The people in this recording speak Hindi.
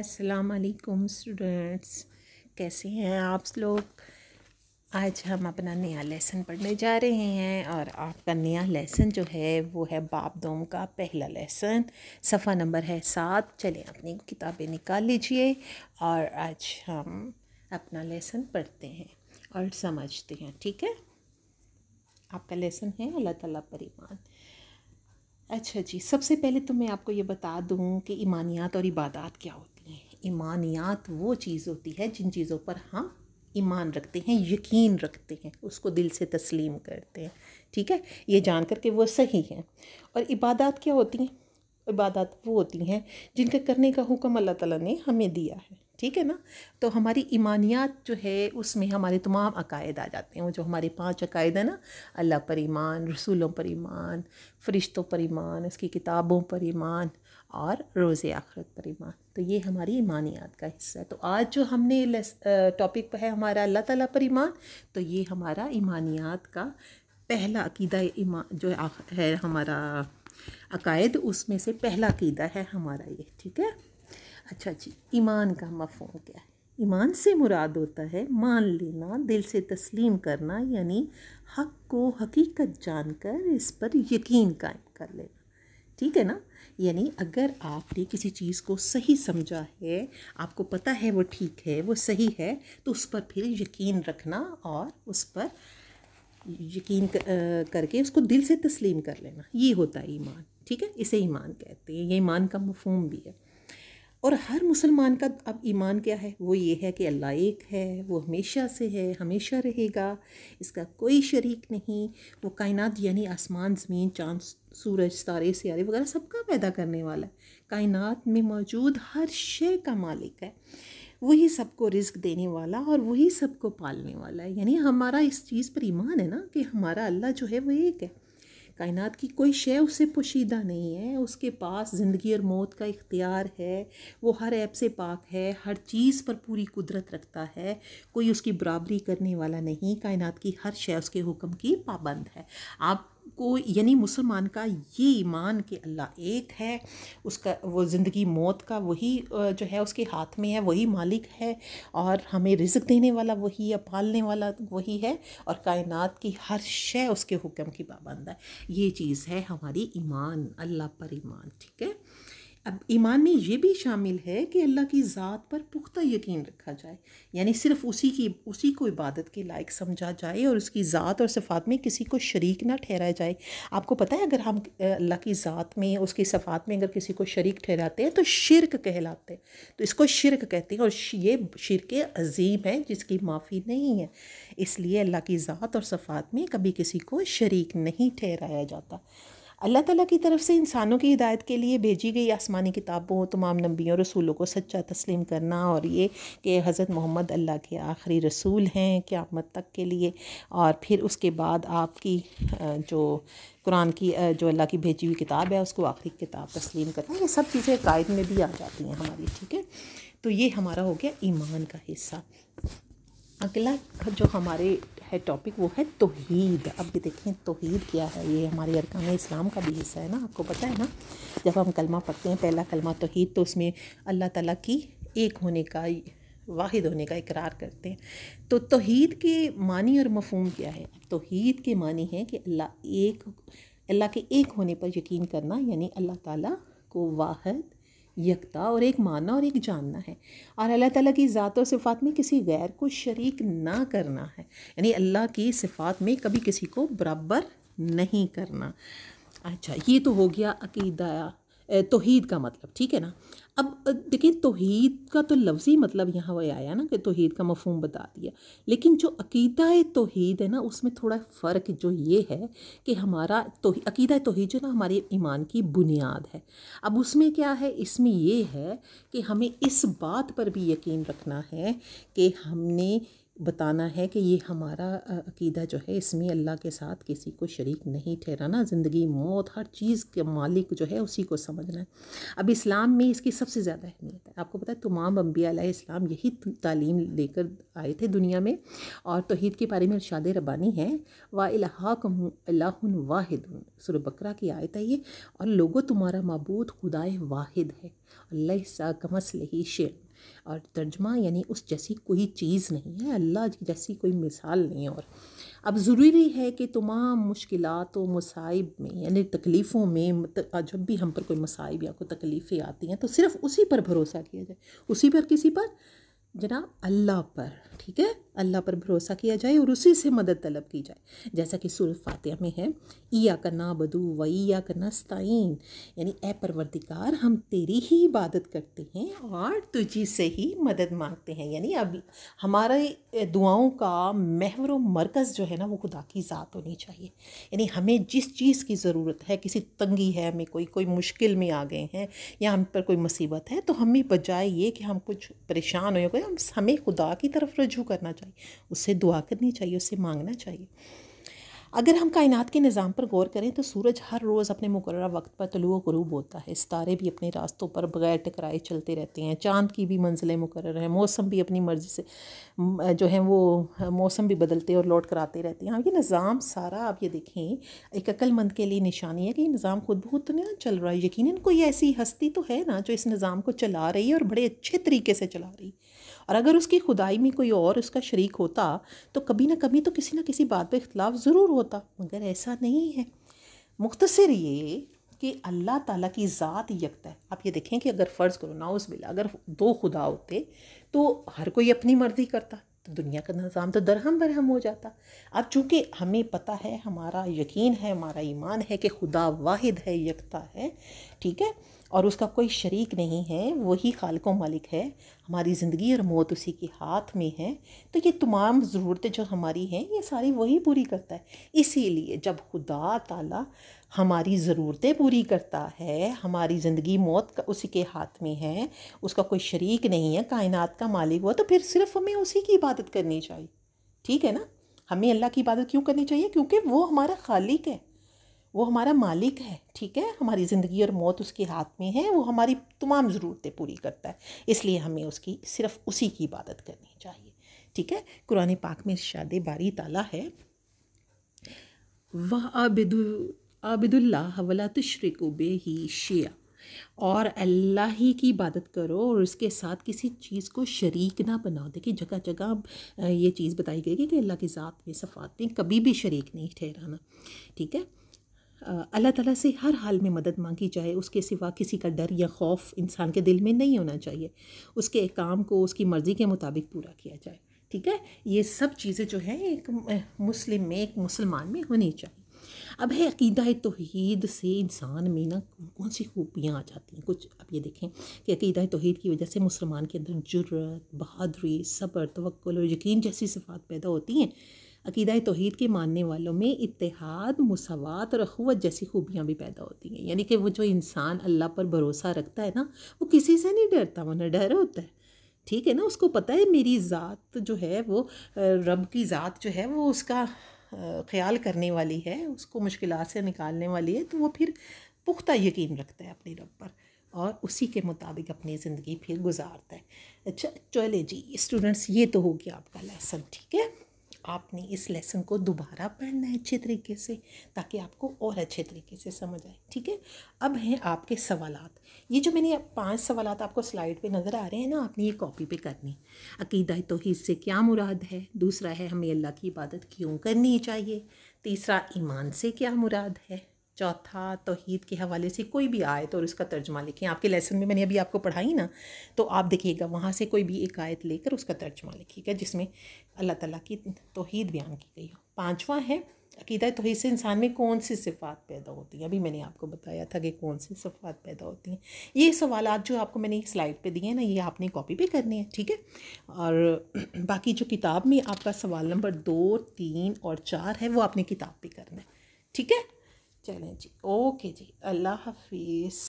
अस्सलाम वालेकुम स्टूडेंट्स कैसे हैं आप लोग आज हम अपना नया लेसन पढ़ने जा रहे हैं और आपका नया लेसन जो है वो है बाप दोम का पहला लेसन सफ़ा नंबर है सात चलें अपनी किताबें निकाल लीजिए और आज हम अपना लेसन पढ़ते हैं और समझते हैं ठीक है आपका लेसन है अल्लाह ताला परिमान अच्छा जी सबसे पहले तो मैं आपको ये बता दूँ कि ईमानियात और इबादत क्या होती ईमानियात वो चीज़ होती है जिन चीज़ों पर हम ईमान रखते हैं यकीन रखते हैं उसको दिल से तस्लीम करते हैं ठीक है ये जान कर के वो सही हैं और इबादत क्या होती हैं इबादत वो होती हैं जिनके करने का हुक्म अल्लाह ताला ने हमें दिया है ठीक है ना तो हमारी ईमानियात जो है उसमें हमारे तमाम अकायद आ जाते हैं वो जो हमारे पांच अकायद हैं ना अल्लाह पर ईमान रसूलों पर ईमान फ़रिश्तों पर ईमान उसकी किताबों पर ईमान और रोज़ आखरत पर ईमान तो ये हमारी ईमानियात का हिस्सा है तो आज जो हमने टॉपिक पर है हमारा अल्लाह ताला पर ईमान तो ये हमारा ईमानियात का पहला अकीदा ईमान जो है हमारा अकायद उसमें से पहला अकीदा है हमारा ये ठीक है अच्छा जी ईमान का मफहम क्या है ईमान से मुराद होता है मान लेना दिल से तस्लीम करना यानी हक को हकीकत जानकर इस पर यकीन कायम कर लेना ठीक है ना यानी अगर आपने किसी चीज़ को सही समझा है आपको पता है वो ठीक है वो सही है तो उस पर फिर यकीन रखना और उस पर यकीन करके उसको दिल से तस्लीम कर लेना ये होता है ईमान ठीक है इसे ईमान कहते हैं ये ईमान का मफहम भी है और हर मुसलमान का अब ईमान क्या है वो ये है कि अल्लाह एक है वो हमेशा से है हमेशा रहेगा इसका कोई शरीक नहीं वो कायनात यानी आसमान ज़मीन चाँद सूरज तारे सियारे वगैरह सबका पैदा करने वाला है कायनात में मौजूद हर शे का मालिक है वही सबको रिस्क देने वाला और वही सबको पालने वाला है यानी हमारा इस चीज़ पर ईमान है ना कि हमारा अल्लाह जो है वो एक है कायनात की कोई शय उससे पोशीदा नहीं है उसके पास ज़िंदगी और मौत का इख्तियार है वो हर ऐप से पाक है हर चीज़ पर पूरी कुदरत रखता है कोई उसकी बराबरी करने वाला नहीं कायनात की हर शय उसके हुक्म की पाबंद है आप को यानी मुसलमान का ये ईमान कि अल्लाह एक है उसका वो ज़िंदगी मौत का वही जो है उसके हाथ में है वही मालिक है और हमें रिज़क देने वाला वही है पालने वाला वही है और कायनात की हर शय उसके हुक्म की पाबंद है ये चीज़ है हमारी ईमान अल्लाह पर ईमान ठीक है अब ईमान में ये भी शामिल है कि अल्लाह की ज़ात पर पुख्ता यकीन रखा जाए यानी सिर्फ उसी की उसी को इबादत के लायक समझा जाए और उसकी ज़ात और सफ़ात में किसी को शरीक ना ठहराया जाए आपको पता है अगर हम अल्लाह की ज़ात में उसकी सफ़ात में अगर किसी को शरीक ठहराते हैं तो शिरक कहलाते हैं तो इसको शिरक कहते हैं और ये शिरक अजीम है जिसकी माफ़ी नहीं है इसलिए अल्लाह की ज़ात और सफ़ात में कभी किसी को शरीक नहीं ठहराया जाता अल्लाह ताला की तरफ से इंसानों की हिदायत के लिए भेजी गई आसमानी किताबों तमाम नबियों रसूलों को सच्चा तस्लीम करना और ये कि हज़रत मोहम्मद अल्लाह के आखिरी रसूल हैं क़्यामत तक के लिए और फिर उसके बाद आपकी जो कुरान की जो अल्लाह की भेजी हुई किताब है उसको आखिरी किताब तस्लीम करना ये सब चीज़ें कायद में भी आ जाती हैं हमारी ठीक है तो ये हमारा हो गया ईमान का हिस्सा अगला जो हमारे है टॉपिक वो है तोहीद अब ये देखें तोहीद क्या है ये हमारे अरकान इस्लाम का भी हिस्सा है ना आपको पता है ना जब हम कलमा पढ़ते हैं पहला कलमा तोहीद तो उसमें अल्लाह ताला की एक होने का वाहिद होने का इकरार करते हैं तो तोहीद के मानी और मफहम क्या है तोहीद के मानी है कि अल्लाह एक अल्लाह के एक होने पर यकीन करना यानी अल्लाह ताला को वाहद यकता और एक मानना और एक जानना है और अल्लाह ताला की ज़ात और सिफ़ात में किसी गैर को शरीक ना करना है यानी अल्लाह की सिफ़ात में कभी किसी को बराबर नहीं करना अच्छा ये तो हो गया अकीदा तोहीद का मतलब ठीक है ना अब देखिए तोहीद का तो लफ्ज़ी मतलब यहाँ वह आया ना कि तोहीद का मफहम बता दिया लेकिन जो अकीदा तोहीद है ना उसमें थोड़ा फ़र्क जो ये है कि हमारा तो अकीदा तोहीद जो ना हमारे ईमान की बुनियाद है अब उसमें क्या है इसमें ये है कि हमें इस बात पर भी यकीन रखना है कि हमने बताना है कि ये हमारा अकीदा जो है इसमें अल्लाह के साथ किसी को शरीक नहीं ठहराना ज़िंदगी मौत हर चीज़ के मालिक जो है उसी को समझना है अब इस्लाम में इसकी सबसे ज़्यादा अहमियत है आपको पता है तमाम अम्बिया इस्लाम यही तालीम लेकर आए थे दुनिया में और तोहद के बारे में इर्शाद रबानी है व वाहिद सुर बकरा की आयत है ये और लोगों तुम्हारा मबूद खुदाए वाहिद है अल्लाह कमसल ही शेर और तर्जमा यानी उस जैसी कोई चीज़ नहीं है अल्लाह जैसी कोई मिसाल नहीं और अब ज़रूरी है कि तमाम मुश्किल व मसाइब में यानी तकलीफ़ों में जब भी हम पर कोई मसाइब या कोई तकलीफ़ें आती हैं तो सिर्फ़ उसी पर भरोसा किया जाए उसी पर किसी पर जनाब अल्लाह पर ठीक है अल्लाह पर भरोसा किया जाए और उसी से मदद तलब की जाए जैसा कि सुर फातह में है ईया करना बदू व ईया करना स्ताइन यानी ए परवरदिकार हम तेरी ही इबादत करते हैं और तुझी से ही मदद मांगते हैं यानी अब हमारे दुआओं का महवर मरकज़ जो है ना वो खुदा की ज़ात होनी चाहिए यानी हमें जिस चीज़ की ज़रूरत है किसी तंगी है हमें कोई कोई मुश्किल में आ गए हैं या हम पर कोई मुसीबत है तो हमें बजाय ये कि हम कुछ परेशान हो या कोई हम हमें खुदा की तरफ रजू करना चाहिए चाहिए उससे दुआ करनी चाहिए उससे मांगना चाहिए अगर हम कायनात के निज़ाम पर गौर करें तो सूरज हर रोज़ अपने मुकर वक्त पर तलु गरूब होता है सितारे भी अपने रास्तों पर बगैर टकराए चलते रहते हैं चांद की भी मंजिलें मुकर हैं मौसम भी अपनी मर्ज़ी से जो है वो मौसम भी बदलते और लौट कर आते रहते हैं हाँ ये निज़ाम सारा आप ये देखें एक अक्लमंद के लिए निशानी है कि ये निज़ाम खुद बहुत तो नहीं चल रहा है यकीन कोई ऐसी हस्ती तो है ना जो इस निज़ाम को चला रही है और बड़े अच्छे तरीके से चला रही है और अगर उसकी खुदाई में कोई और उसका शरीक होता तो कभी ना कभी तो किसी ना किसी बात पर इख्तलाफ ज़रूर होता मगर ऐसा नहीं है मुख्तसर ये कि अल्लाह ताला की ज़ात यकता है आप ये देखें कि अगर फ़र्ज़ करो नाउस बिला अगर दो खुदा होते तो हर कोई अपनी मर्ज़ी करता तो दुनिया का निज़ाम तो दरहम बरहम हो जाता अब चूँकि हमें पता है हमारा यकीन है हमारा ईमान है कि खुदा वाहिद है यकता है ठीक है और उसका कोई शरीक नहीं है वही खालक मालिक है हमारी ज़िंदगी और मौत उसी के हाथ में है तो ये तमाम ज़रूरतें जो हमारी हैं ये सारी वही पूरी करता है इसीलिए जब खुदा ताला हमारी ज़रूरतें पूरी करता है हमारी ज़िंदगी मौत का उसी के हाथ में है उसका कोई शरीक नहीं है कायनात का मालिक हुआ तो फिर सिर्फ हमें उसी की इबादत करनी चाहिए ठीक है ना हमें अल्लाह की इबादत क्यों करनी चाहिए क्योंकि वो हमारा खालिक है वो हमारा मालिक है ठीक है हमारी ज़िंदगी और मौत उसके हाथ में है वो हमारी तमाम ज़रूरतें पूरी करता है इसलिए हमें उसकी सिर्फ उसी की इबादत करनी चाहिए ठीक है कुरान पाक में शाद बारी ताला है वह आबिदु आबिदुल्ला वला तुशरको बे ही शिया और अल्लाह ही की इबादत करो और उसके साथ किसी चीज़ को शरीक ना बनाओ देखिए जगह जगह ये चीज़ बताई गई कि अल्लाह की ज़ात में सफ़ात में कभी भी शरीक नहीं ठहराना ठीक है अल्लाह ताला से हर हाल में मदद मांगी जाए उसके सिवा किसी का डर या खौफ इंसान के दिल में नहीं होना चाहिए उसके काम को उसकी मर्ज़ी के मुताबिक पूरा किया जाए ठीक है ये सब चीज़ें जो हैं एक मुस्लिम में एक मुसलमान में होनी चाहिए अब है अकीदा तोहद से इंसान में ना कौन सी खूबियाँ आ जाती हैं कुछ अब ये देखें कि अकीदा तोहद की वजह से मुसलमान के अंदर जुर्रत बहादुरी सब्र तवक्ल और यकीन जैसी सफात पैदा होती हैं अकीदा तोहद के मानने वालों में इतिहाद मसवात और अखवत जैसी खूबियाँ भी पैदा होती हैं यानी कि वो जो इंसान अल्लाह पर भरोसा रखता है ना वो किसी से नहीं डरता वो ना डर होता है ठीक है ना उसको पता है मेरी ज़ात जो है वो रब की ज़ात जो है वो उसका ख्याल करने वाली है उसको मुश्किल से निकालने वाली है तो वो फिर पुख्ता यकीन रखता है अपने रब पर और उसी के मुताबिक अपनी ज़िंदगी फिर गुजारता है अच्छा चले जी स्टूडेंट्स ये तो हो गया आपका लेसन ठीक है आपने इस लेसन को दोबारा पढ़ना है अच्छे तरीके से ताकि आपको और अच्छे तरीके से समझ आए ठीक है अब हैं आपके सवाल ये जो मैंने पांच सवाल आपको स्लाइड पे नज़र आ रहे हैं ना आपने ये कॉपी पे करनी अकीदा तोहद से क्या मुराद है दूसरा है हमें अल्लाह की इबादत क्यों करनी चाहिए तीसरा ईमान से क्या मुराद है चौथा तोहीद के हवाले से कोई भी आयत और उसका तर्जमा लिखें आपके लेसन में मैंने अभी आपको पढ़ाई ना तो आप देखिएगा वहाँ से कोई भी एक आयत लेकर उसका तर्जमा लिखिएगा जिसमें अल्लाह ताला की तोहीद बयान की गई हो पाँचवा है अकीदा तोहीद से इंसान में कौन सी सिफात पैदा होती है अभी मैंने आपको बताया था कि कौन सी सिफात पैदा होती हैं ये सवाल जो आपको मैंने स्लाइड पर दिए हैं ना ये आपने कॉपी पर करनी है ठीक है और बाकी जो किताब में आपका सवाल नंबर दो तीन और चार है वो आपने किताब पर करना है ठीक है चलें जी ओके जी अल्लाह हाफिज़